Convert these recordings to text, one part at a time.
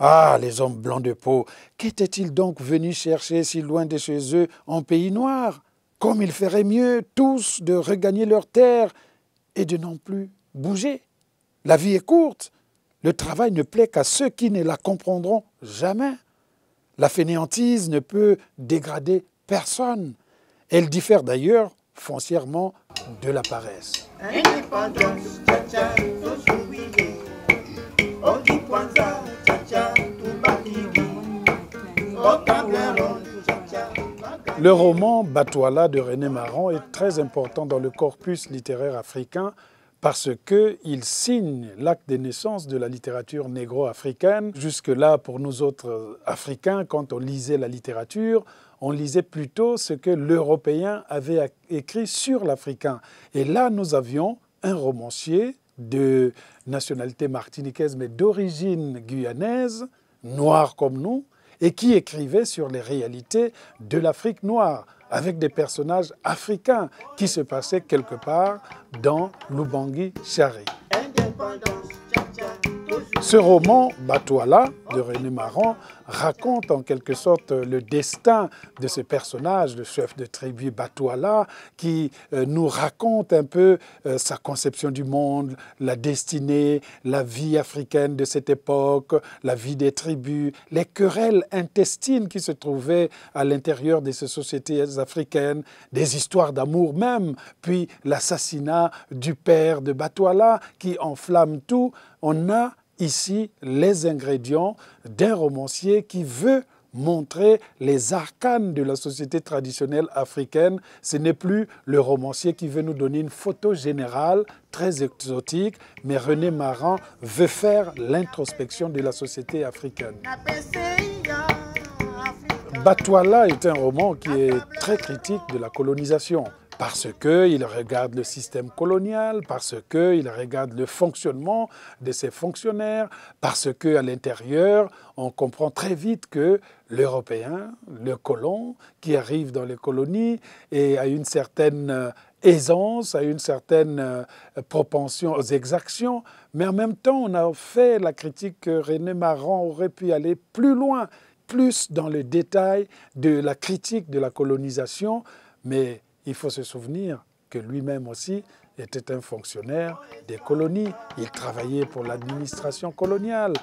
Ah, les hommes blancs de peau, qu'étaient-ils donc venus chercher si loin de chez eux en pays noir Comme ils feraient mieux tous de regagner leur terre et de non plus bouger. La vie est courte, le travail ne plaît qu'à ceux qui ne la comprendront jamais. La fainéantise ne peut dégrader personne. Elle diffère d'ailleurs foncièrement de la paresse. Le roman Batoala » de René Maran est très important dans le corpus littéraire africain parce qu'il signe l'acte de naissance de la littérature négro-africaine. Jusque-là, pour nous autres Africains, quand on lisait la littérature, on lisait plutôt ce que l'Européen avait écrit sur l'Africain. Et là, nous avions un romancier de nationalité martiniquaise, mais d'origine guyanaise, noir comme nous, et qui écrivait sur les réalités de l'Afrique noire avec des personnages africains qui se passaient quelque part dans Lubangui Chari. Ce roman, Batouala, de René Maran, raconte en quelque sorte euh, le destin de ce personnage, le chef de tribu Batouala, qui euh, nous raconte un peu euh, sa conception du monde, la destinée, la vie africaine de cette époque, la vie des tribus, les querelles intestines qui se trouvaient à l'intérieur de ces sociétés africaines, des histoires d'amour même, puis l'assassinat du père de Batouala qui enflamme tout. On a ici les ingrédients d'un romancier qui veut montrer les arcanes de la société traditionnelle africaine. Ce n'est plus le romancier qui veut nous donner une photo générale très exotique, mais René Maran veut faire l'introspection de la société africaine. Batouala est un roman qui est très critique de la colonisation parce qu'il regarde le système colonial, parce qu'il regarde le fonctionnement de ses fonctionnaires, parce qu'à l'intérieur, on comprend très vite que l'Européen, le colon, qui arrive dans les colonies et a une certaine euh, aisance, a une certaine euh, propension aux exactions, mais en même temps, on a fait la critique que René Maran aurait pu aller plus loin, plus dans le détail de la critique de la colonisation, mais il faut se souvenir que lui-même aussi était un fonctionnaire des colonies. Il travaillait pour l'administration coloniale.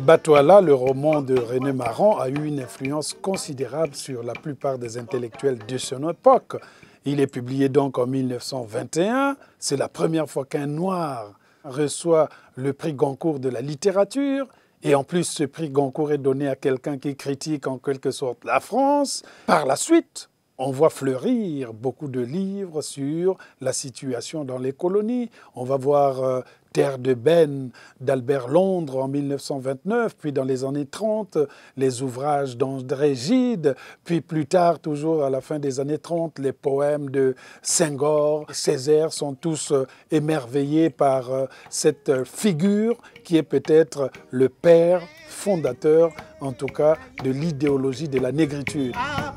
Batoala, le roman de René Maran, a eu une influence considérable sur la plupart des intellectuels de son époque. Il est publié donc en 1921. C'est la première fois qu'un noir reçoit le prix Goncourt de la littérature. Et en plus, ce prix Goncourt est donné à quelqu'un qui critique en quelque sorte la France. Par la suite, on voit fleurir beaucoup de livres sur la situation dans les colonies. On va voir euh, Terre de Ben d'Albert Londres en 1929, puis dans les années 30, les ouvrages d'André Gide, puis plus tard, toujours à la fin des années 30, les poèmes de Senghor, Césaire sont tous euh, émerveillés par euh, cette figure qui est peut-être le père fondateur, en tout cas, de l'idéologie de la négritude. Ah,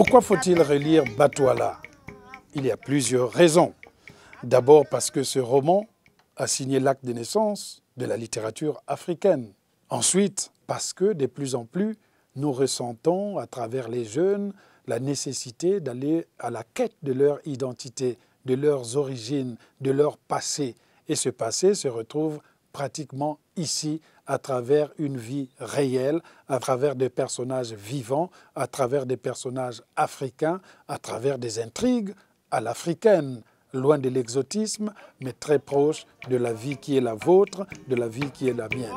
Pourquoi faut-il relire Batouala Il y a plusieurs raisons. D'abord parce que ce roman a signé l'acte de naissance de la littérature africaine. Ensuite, parce que de plus en plus, nous ressentons à travers les jeunes la nécessité d'aller à la quête de leur identité, de leurs origines, de leur passé. Et ce passé se retrouve pratiquement ici, à travers une vie réelle, à travers des personnages vivants, à travers des personnages africains, à travers des intrigues à l'africaine, loin de l'exotisme, mais très proche de la vie qui est la vôtre, de la vie qui est la mienne.